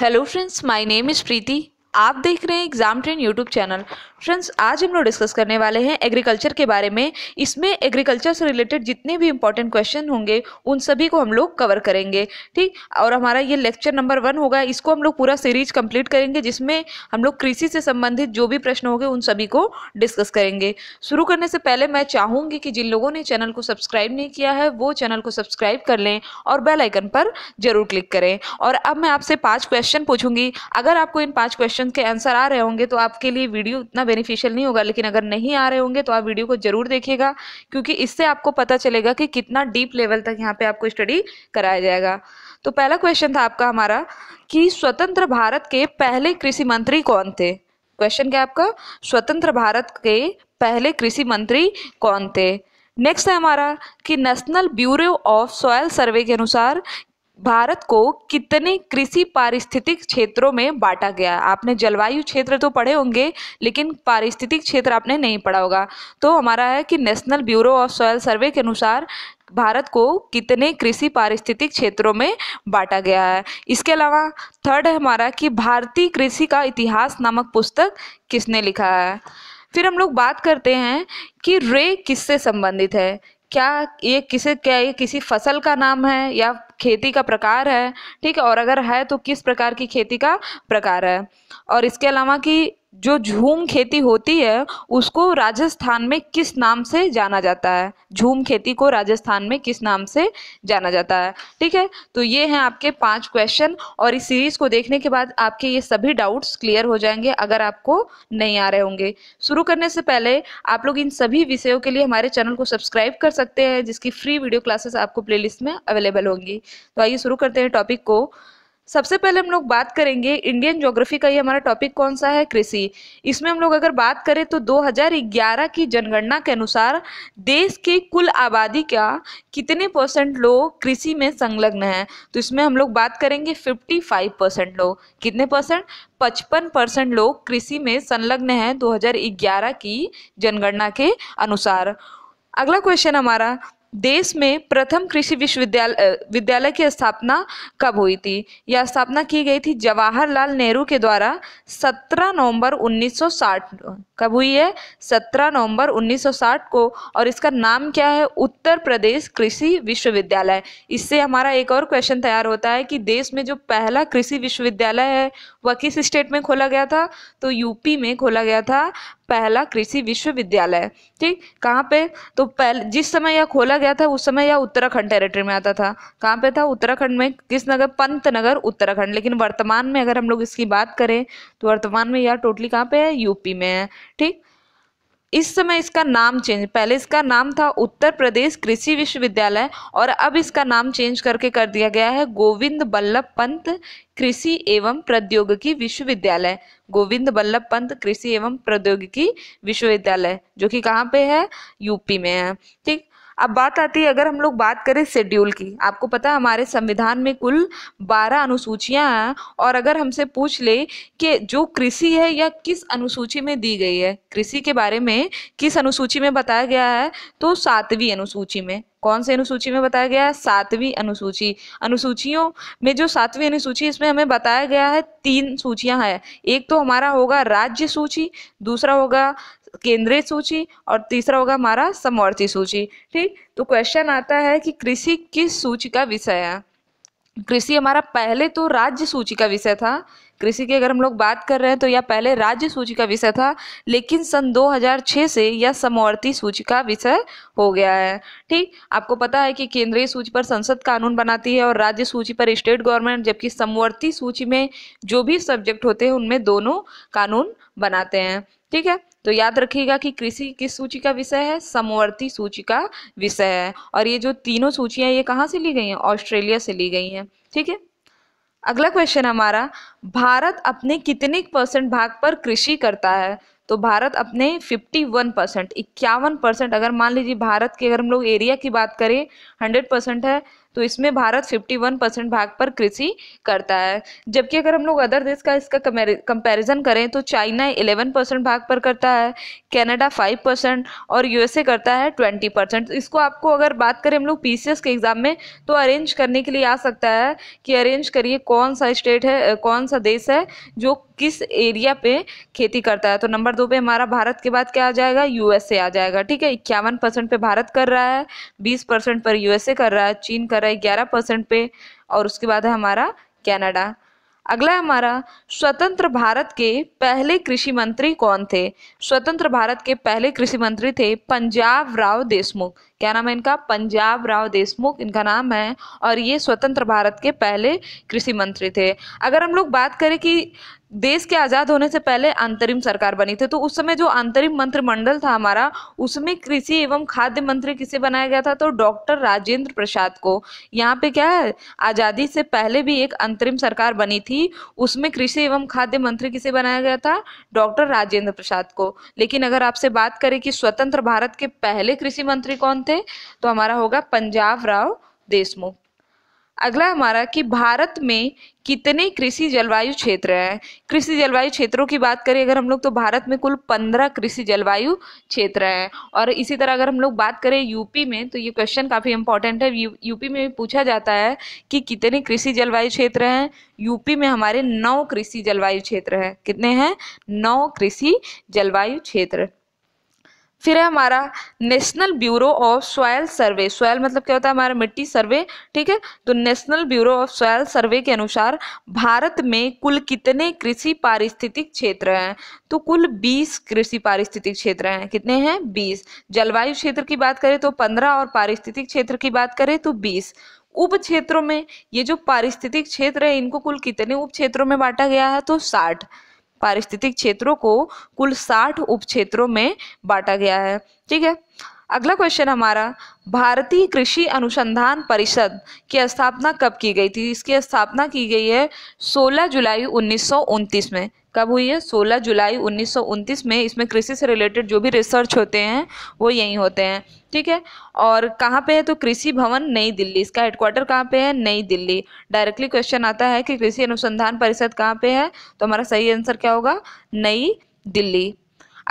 Hello friends, my name is Preeti. आप देख रहे हैं exam train YouTube channel friends आज हम लोग डिस्कस करने वाले हैं एग्रीकल्चर के बारे में इसमें एग्रीकल्चर से रिलेटेड जितने भी इंपॉर्टेंट क्वेश्चन होंगे उन सभी को हम लोग कवर करेंगे ठीक और हमारा ये लेक्चर नंबर वन होगा इसको हम लोग पूरा सीरीज कंप्लीट करेंगे जिसमें हम लोग कृषि से संबंधित जो भी प्रश्न होंगे उन सभी को डिस्कस करेंगे शुरू करने से पहले मैं चाहूँगी कि जिन लोगों ने चैनल को सब्सक्राइब नहीं किया है वो चैनल को सब्सक्राइब कर लें और बेलाइकन पर ज़रूर क्लिक करें और अब मैं आपसे पाँच क्वेश्चन पूछूंगी अगर आपको इन पाँच क्वेश्चन क्वेश्चन के आंसर आ रहे होंगे तो आपके लिए वीडियो इतना बेनिफिशियल नहीं होगा लेकिन अगर नहीं आ रहे होंगे तो आप वीडियो को जरूर देखिएगा क्योंकि इससे आपको पता चलेगा कि कितना डीप लेवल तक यहाँ पे आपको स्टडी कराया जाएगा तो पहला क्वेश्चन था आपका हमारा कि स्वतंत्र भारत के पहले कृषि मंत्री कौन थे क्वेश्चन क्या आपका स्वतंत्र भारत के पहले कृषि मंत्री कौन थे नेक्स्ट है हमारा कि national bureau of soil survey के अनुसार भारत को कितने कृषि पारिस्थितिक क्षेत्रों में बांटा गया आपने जलवायु क्षेत्र तो पढ़े होंगे लेकिन पारिस्थितिक क्षेत्र आपने नहीं पढ़ा होगा तो हमारा है कि national bureau of soil survey के अनुसार भारत को कितने कृषि पारिस्थितिक क्षेत्रों में बांटा गया है इसके अलावा थर्ड है हमारा कि भारतीय कृषि का इतिहास नामक पुस्तक किसने लिखा है फिर हम लोग बात करते हैं कि रे किससे संबंधित है क्या ये किसे क्या ये किसी फसल का नाम है या खेती का प्रकार है ठीक है और अगर है तो किस प्रकार की खेती का प्रकार है और इसके अलावा कि जो झूम खेती होती है उसको राजस्थान में किस नाम से जाना जाता है झूम खेती को राजस्थान में किस नाम से जाना जाता है ठीक है तो ये हैं आपके पांच क्वेश्चन और इस सीरीज को देखने के बाद आपके ये सभी डाउट्स क्लियर हो जाएंगे अगर आपको नहीं आ रहे होंगे शुरू करने से पहले आप लोग इन सभी विषयों के लिए हमारे चैनल को सब्सक्राइब कर सकते हैं जिसकी फ्री वीडियो क्लासेस आपको प्ले में अवेलेबल होंगी तो आइए शुरू करते हैं टॉपिक को सबसे पहले हम लोग बात करेंगे इंडियन ज्योग्राफी का ये हमारा टॉपिक कौन सा है कृषि इसमें हम लोग अगर बात करें तो 2011 की जनगणना के अनुसार देश की कुल आबादी का कितने परसेंट लोग कृषि में संलग्न है तो इसमें हम लोग बात करेंगे 55 परसेंट लोग कितने परसेंट पचपन परसेंट लोग कृषि में संलग्न हैं 2011 की जनगणना के अनुसार अगला क्वेश्चन हमारा देश में प्रथम कृषि विश्वविद्यालय विद्यालय की स्थापना कब हुई थी यह स्थापना की गई थी जवाहरलाल नेहरू के द्वारा 17 नवंबर 1960 कब हुई है 17 नवंबर 1960 को और इसका नाम क्या है उत्तर प्रदेश कृषि विश्वविद्यालय इससे हमारा एक और क्वेश्चन तैयार होता है कि देश में जो पहला कृषि विश्वविद्यालय है वह किस स्टेट में खोला गया था तो यूपी में खोला गया था पहला कृषि विश्वविद्यालय ठीक कहाँ पे तो पहले जिस समय यह खोला गया था उस समय यह उत्तराखंड टेरिटरी में आता था कहाँ पे था उत्तराखंड में किस नगर पंत नगर उत्तराखंड लेकिन वर्तमान में अगर हम लोग इसकी बात करें तो वर्तमान में यह टोटली कहाँ पे है यूपी में है ठीक इस समय इसका नाम चेंज पहले इसका नाम था उत्तर प्रदेश कृषि विश्वविद्यालय और अब इसका नाम चेंज करके कर दिया गया है गोविंद बल्लभ पंत कृषि एवं प्रौद्योगिकी विश्वविद्यालय गोविंद बल्लभ पंत कृषि एवं प्रौद्योगिकी विश्वविद्यालय जो कि कहाँ पे है यूपी में है ठीक अब बात आती है अगर हम लोग बात करें शेड्यूल की आपको पता है हमारे संविधान में कुल बारह अनुसूचियाँ हैं और अगर हमसे पूछ ले कि जो कृषि है या किस अनुसूची में दी गई है कृषि के बारे में किस अनुसूची में बताया गया है तो सातवीं अनुसूची में कौन से अनुसूची में बताया गया है सातवीं अनुसूची अनुसूचियों में जो सातवीं अनुसूची इसमें हमें बताया गया है तीन सूचियां हैं एक तो हमारा होगा राज्य सूची दूसरा होगा केंद्रीय सूची और तीसरा होगा हमारा समवर्ती सूची ठीक तो क्वेश्चन आता है कि कृषि किस सूची का विषय है कृषि हमारा पहले तो राज्य सूची का विषय था कृषि की अगर हम लोग बात कर रहे हैं तो यह पहले राज्य सूची का विषय था लेकिन सन 2006 से यह समवर्ती सूची का विषय हो गया है ठीक आपको पता है कि केंद्रीय सूची पर संसद कानून बनाती है और राज्य सूची पर स्टेट गवर्नमेंट जबकि समवर्ती सूची में जो भी सब्जेक्ट होते हैं उनमें दोनों कानून बनाते हैं ठीक है तो याद रखिएगा कि कृषि किस सूची का विषय है समवर्ती सूची का विषय है और ये जो तीनों सूचियां ये कहाँ से ली गई हैं ऑस्ट्रेलिया से ली गई हैं ठीक है अगला क्वेश्चन हमारा भारत अपने कितने परसेंट भाग पर कृषि करता है तो भारत अपने 51 परसेंट इक्यावन परसेंट अगर मान लीजिए भारत के अगर हम लोग एरिया की बात करें 100 परसेंट है तो इसमें भारत 51 परसेंट भाग पर कृषि करता है जबकि अगर हम लोग अदर देश का इसका कंपैरिजन करें तो चाइना 11 परसेंट भाग पर करता है कनाडा 5 परसेंट और यूएसए करता है 20 परसेंट तो इसको आपको अगर बात करें हम लोग पी के एग्ज़ाम में तो अरेंज करने के लिए आ सकता है कि अरेंज करिए कौन सा स्टेट है कौन सा देश है जो किस एरिया पे खेती करता है तो नंबर दो पे हमारा भारत के बाद क्या आ जाएगा यूएसए आ जाएगा ठीक है इक्यावन परसेंट पे भारत कर रहा है बीस परसेंट पर यूएसए कर रहा है चीन कर कर रहा है ग्यारह परसेंट पे और उसके बाद है हमारा कनाडा अगला हमारा स्वतंत्र भारत के पहले कृषि मंत्री कौन थे स्वतंत्र भारत के पहले कृषि मंत्री थे पंजाब राव देशमुख क्या नाम है इनका पंजाब राव देशमुख इनका नाम है और ये स्वतंत्र भारत के पहले कृषि मंत्री थे अगर हम लोग बात करें कि देश के आज़ाद होने से पहले अंतरिम सरकार बनी थी तो उस समय जो अंतरिम मंत्रिमंडल था हमारा उसमें कृषि एवं खाद्य मंत्री किसे बनाया गया था तो डॉक्टर राजेंद्र प्रसाद को यहाँ पे क्या है आज़ादी से पहले भी एक अंतरिम सरकार बनी थी उसमें कृषि एवं खाद्य मंत्री किसे बनाया गया था डॉक्टर राजेंद्र प्रसाद को लेकिन अगर आपसे बात करें कि स्वतंत्र भारत के पहले कृषि मंत्री कौन थे थे तो हमारा होगा पंजाब राव देशमुख अगला हमारा कि भारत में कितने कृषि जलवायु क्षेत्र हैं कृषि जलवायु क्षेत्रों की बात करें अगर हम लोग तो भारत में कुल पंद्रह कृषि जलवायु क्षेत्र हैं और इसी तरह अगर हम लोग बात करें यूपी में तो ये क्वेश्चन काफ़ी इंपॉर्टेंट है यू, यूपी में भी पूछा जाता है कि कितने कृषि जलवायु क्षेत्र हैं यूपी में हमारे नौ कृषि जलवायु क्षेत्र हैं कितने हैं नौ कृषि जलवायु क्षेत्र फिर है हमारा national bureau of soil survey soil मतलब क्या होता है हमारा मिट्टी सर्वे ठीक है तो national bureau of soil survey के अनुसार भारत में कुल कितने कृषि पारिस्थितिक क्षेत्र हैं तो कुल 20 कृषि पारिस्थितिक क्षेत्र हैं कितने हैं 20 जलवायु क्षेत्र की बात करें तो 15 और पारिस्थितिक क्षेत्र की बात करें तो बीस उप क्षेत्रों में ये जो पारिस्थितिक क्षेत्र है इनको कुल कितने उप क्षेत्रों में बांटा गया है तो साठ पारिस्थितिक क्षेत्रों को कुल साठ उप क्षेत्रों में बांटा गया है ठीक है अगला क्वेश्चन हमारा भारतीय कृषि अनुसंधान परिषद की स्थापना कब की गई थी इसकी स्थापना की गई है 16 जुलाई उन्नीस में कब हुई है 16 जुलाई उन्नीस में इसमें कृषि से रिलेटेड जो भी रिसर्च होते हैं वो यहीं होते हैं ठीक है और कहाँ पे है तो कृषि भवन नई दिल्ली इसका हेडक्वार्टर कहाँ पे है नई दिल्ली डायरेक्टली क्वेश्चन आता है कि कृषि अनुसंधान परिषद कहाँ पे है तो हमारा सही आंसर क्या होगा नई दिल्ली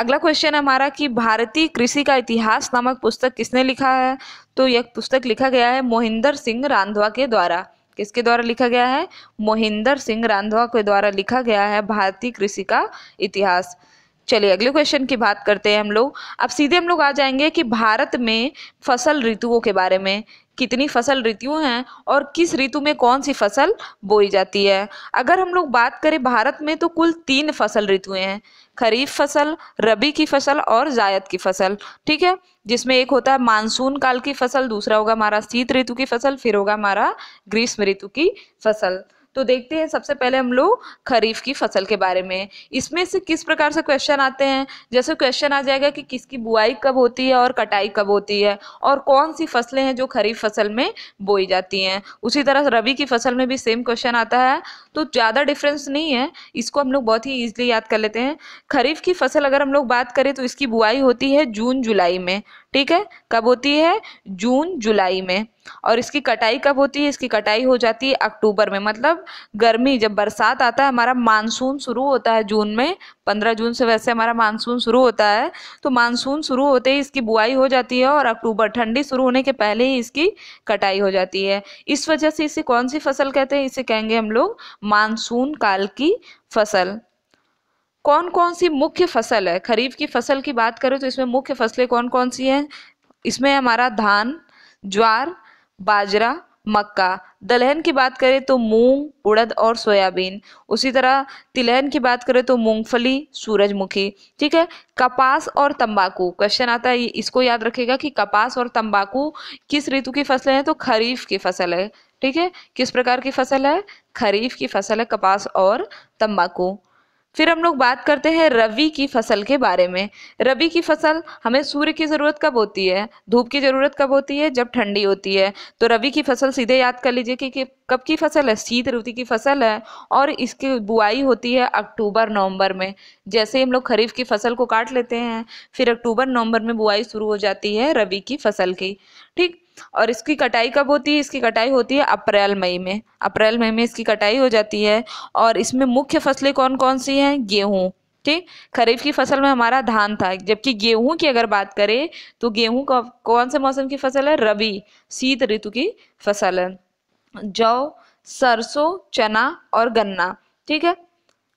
अगला क्वेश्चन है हमारा कि भारतीय कृषि का इतिहास नामक पुस्तक किसने लिखा है तो यह पुस्तक लिखा गया है मोहिंदर सिंह रांधवा के द्वारा किसके द्वारा लिखा गया है मोहिंदर सिंह रांधवा के द्वारा लिखा गया है भारतीय कृषि का इतिहास चलिए अगले क्वेश्चन की बात करते हैं हम लोग अब सीधे हम लोग आ जाएंगे कि भारत में फसल ऋतुओं के बारे में कितनी फसल ऋतुएं हैं और किस ऋतु में कौन सी फसल बोई जाती है अगर हम लोग बात करें भारत में तो कुल तीन फसल ऋतुएं हैं खरीफ फसल रबी की फसल और जायद की फसल ठीक है जिसमें एक होता है मानसून काल की फसल दूसरा होगा हमारा शीत ऋतु की फसल फिर होगा हमारा ग्रीष्म ऋतु की फसल तो देखते हैं सबसे पहले हम लोग खरीफ की फसल के बारे में इसमें से किस प्रकार से क्वेश्चन आते हैं जैसे क्वेश्चन आ जाएगा कि किसकी बुआई कब होती है और कटाई कब होती है और कौन सी फसलें हैं जो खरीफ फसल में बोई जाती हैं उसी तरह रबी की फसल में भी सेम क्वेश्चन आता है तो ज़्यादा डिफरेंस नहीं है इसको हम लोग बहुत ही ईजिली याद कर लेते हैं खरीफ की फसल अगर हम लोग बात करें तो इसकी बुआई होती है जून जुलाई में ठीक है कब होती है जून जुलाई में और इसकी कटाई कब होती है इसकी कटाई हो जाती है अक्टूबर में मतलब गर्मी जब बरसात आता है हमारा मानसून शुरू होता है जून में पंद्रह जून से वैसे हमारा मानसून शुरू होता है तो मानसून शुरू होते ही इसकी बुआई हो जाती है और अक्टूबर ठंडी शुरू होने के पहले ही इसकी कटाई हो जाती है इस वजह से इसे कौन सी फसल कहते हैं इसे कहेंगे हम लोग मानसून काल की फसल कौन कौन सी मुख्य फसल है खरीफ की फसल की बात करें तो इसमें मुख्य फसलें कौन कौन सी हैं इसमें हमारा धान ज्वार बाजरा मक्का दलहन की बात करें तो मूंग उड़द और सोयाबीन उसी तरह तिलहन की बात करें तो मूंगफली सूरजमुखी ठीक है कपास और तंबाकू क्वेश्चन आता है इसको याद रखेगा कि कपास और तंबाकू किस ऋतु की फसलें हैं तो खरीफ की फसल है ठीक है किस प्रकार की फसल है खरीफ की फसल है कपास और तंबाकू फिर हम लोग बात करते हैं रवि की फसल के बारे में रबी की फसल हमें सूर्य की ज़रूरत कब होती है धूप की ज़रूरत कब होती है जब ठंडी होती है तो रवि की फसल सीधे याद कर लीजिए कि, कि कब की फसल है शीत ऋतु की फसल है और इसकी बुआई होती है अक्टूबर नवंबर में जैसे हम लोग खरीफ की फसल को काट लेते हैं फिर अक्टूबर नवंबर में बुआई शुरू हो जाती है रवि की फसल की ठीक और इसकी कटाई कब होती है इसकी कटाई होती है अप्रैल मई में अप्रैल मई में इसकी कटाई हो जाती है और इसमें मुख्य फसलें कौन कौन सी हैं गेहूँ ठीक खरीफ की फसल में हमारा धान था जबकि गेहूं की अगर बात करें तो गेहूं का कौन से मौसम की फसल है रबी शीत ऋतु की फसल है जौ सरसों चना और गन्ना ठीक है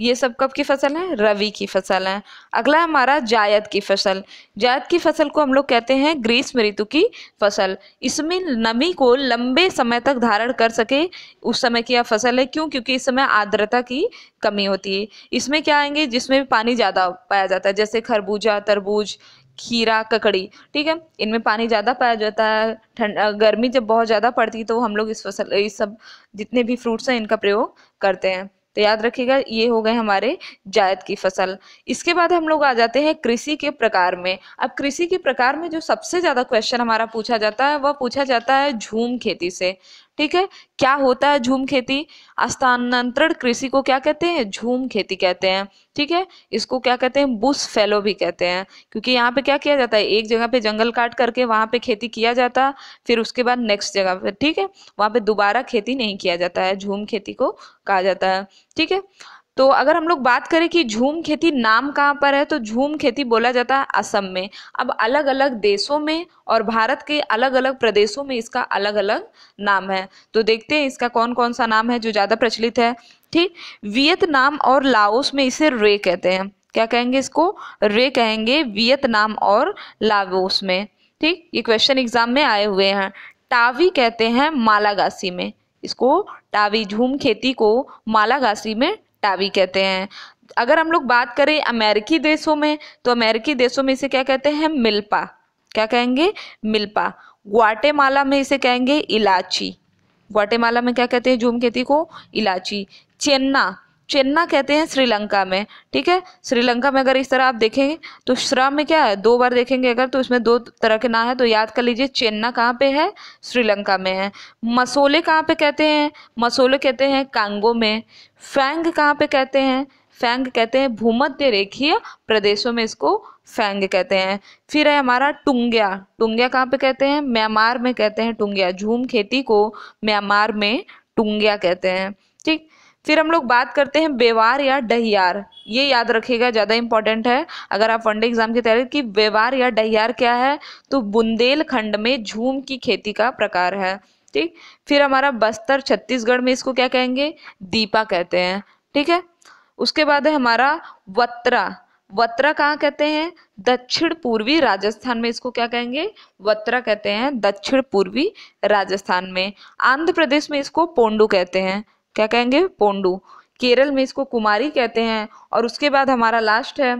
ये सब कब की फसल है रवि की फसल है अगला हमारा जायद की फसल जायद की फसल को हम लोग कहते हैं ग्रीष्म ऋतु की फसल इसमें नमी को लंबे समय तक धारण कर सके उस समय की यह फसल है क्यों क्योंकि इस समय आर्द्रता की कमी होती है इसमें क्या आएंगे जिसमें पानी ज़्यादा पाया जाता है जैसे खरबूजा तरबूज खीरा ककड़ी ठीक है इनमें पानी ज़्यादा पाया जाता है ठंड गर्मी जब बहुत ज़्यादा पड़ती है तो हम लोग इस फसल इस सब जितने भी फ्रूट्स हैं इनका प्रयोग करते हैं तो याद रखिएगा ये हो गए हमारे जायद की फसल इसके बाद हम लोग आ जाते हैं कृषि के प्रकार में अब कृषि के प्रकार में जो सबसे ज़्यादा क्वेश्चन हमारा पूछा जाता है वह पूछा जाता है झूम खेती से ठीक है क्या होता है झूम खेती स्थानांतरण कृषि को क्या कहते हैं झूम खेती कहते हैं ठीक है इसको क्या कहते हैं बुश फैलो भी कहते हैं क्योंकि यहाँ पे क्या किया जाता है एक जगह पे जंगल काट करके वहाँ पे खेती किया जाता फिर उसके बाद नेक्स्ट जगह पे ठीक है वहाँ पे दोबारा खेती नहीं किया जाता है झूम खेती को कहा जाता है ठीक है तो अगर हम लोग बात करें कि झूम खेती नाम कहाँ पर है तो झूम खेती बोला जाता है असम में अब अलग अलग देशों में और भारत के अलग अलग प्रदेशों में इसका अलग अलग नाम है तो देखते हैं इसका कौन कौन सा नाम है जो ज़्यादा प्रचलित है ठीक वियतनाम और लाओस में इसे रे कहते हैं क्या कहेंगे इसको रे कहेंगे वियतनाम और लाओस में ठीक ये क्वेश्चन एग्जाम में आए हुए हैं टावी कहते हैं मालागासी में इसको टावी झूम खेती को मालागासी में टावी कहते हैं अगर हम लोग बात करें अमेरिकी देशों में तो अमेरिकी देशों में इसे क्या कहते हैं मिल्पा क्या कहेंगे मिल्पा ग्वाटेमाला में इसे कहेंगे इलाची ग्वाटेमाला में क्या कहते हैं झूम खेती को इलाची चेन्ना चेन्ना कहते हैं श्रीलंका में ठीक है श्रीलंका में अगर इस तरह आप देखेंगे तो श्रम में क्या है दो बार देखेंगे अगर तो इसमें दो तरह के ना है तो याद कर लीजिए चेन्ना कहाँ पे है श्रीलंका में है मसोले कहाँ पे कहते हैं मसोले कहते हैं कांगो में फैंग कहाँ पे कहते हैं फैंग कहते हैं भूमध्य रेखीय प्रदेशों में इसको फैंग कहते हैं फिर है हमारा टुंग्या टुंग्या कहाँ पे कहते हैं म्यांमार में कहते हैं टुंग्या झूम खेती को म्यांमार में टुंग्या कहते हैं ठीक फिर हम लोग बात करते हैं बेवार या डहियार ये याद रखिएगा ज़्यादा इंपॉर्टेंट है अगर आप वनडे एग्जाम की तैयारी की बेवार या डहियार क्या है तो बुंदेलखंड में झूम की खेती का प्रकार है ठीक फिर हमारा बस्तर छत्तीसगढ़ में इसको क्या कहेंगे दीपा कहते हैं ठीक है उसके बाद है हमारा वत्रा वत्रा कहाँ कहते हैं दक्षिण पूर्वी राजस्थान में इसको क्या कहेंगे वत्रा कहते हैं दक्षिण पूर्वी राजस्थान में आंध्र प्रदेश में इसको पोंडू कहते हैं क्या कहेंगे पोंडू केरल में इसको कुमारी कहते हैं और उसके बाद हमारा लास्ट है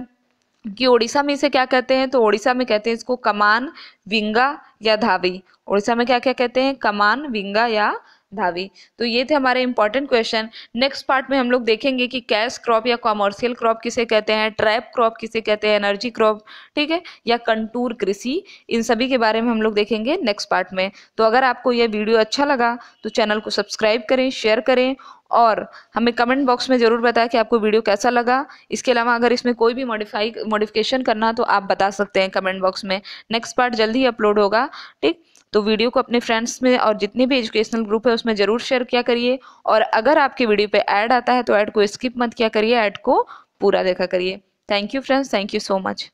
कि ओडिशा में इसे क्या कहते हैं तो ओडिशा में कहते हैं इसको कमान विंगा या धावी ओडिशा में क्या क्या कहते हैं कमान विंगा या धावी तो ये थे हमारे इंपॉर्टेंट क्वेश्चन नेक्स्ट पार्ट में हम लोग देखेंगे कि कैश क्रॉप या कॉमर्शियल क्रॉप किसे कहते हैं ट्रैप क्रॉप किसे कहते हैं एनर्जी क्रॉप ठीक है या कंटूर कृषि इन सभी के बारे में हम लोग देखेंगे नेक्स्ट पार्ट में तो अगर आपको यह वीडियो अच्छा लगा तो चैनल को सब्सक्राइब करें शेयर करें और हमें कमेंट बॉक्स में ज़रूर बताएं कि आपको वीडियो कैसा लगा इसके अलावा अगर इसमें कोई भी मॉडिफाई मॉडिफिकेशन करना तो आप बता सकते हैं कमेंट बॉक्स में नेक्स्ट पार्ट जल्दी अपलोड होगा ठीक तो वीडियो को अपने फ्रेंड्स में और जितने भी एजुकेशनल ग्रुप है उसमें ज़रूर शेयर किया करिए और अगर आपके वीडियो पे ऐड आता है तो ऐड को स्किप मत किया करिए ऐड को पूरा देखा करिए thank you friends thank you so much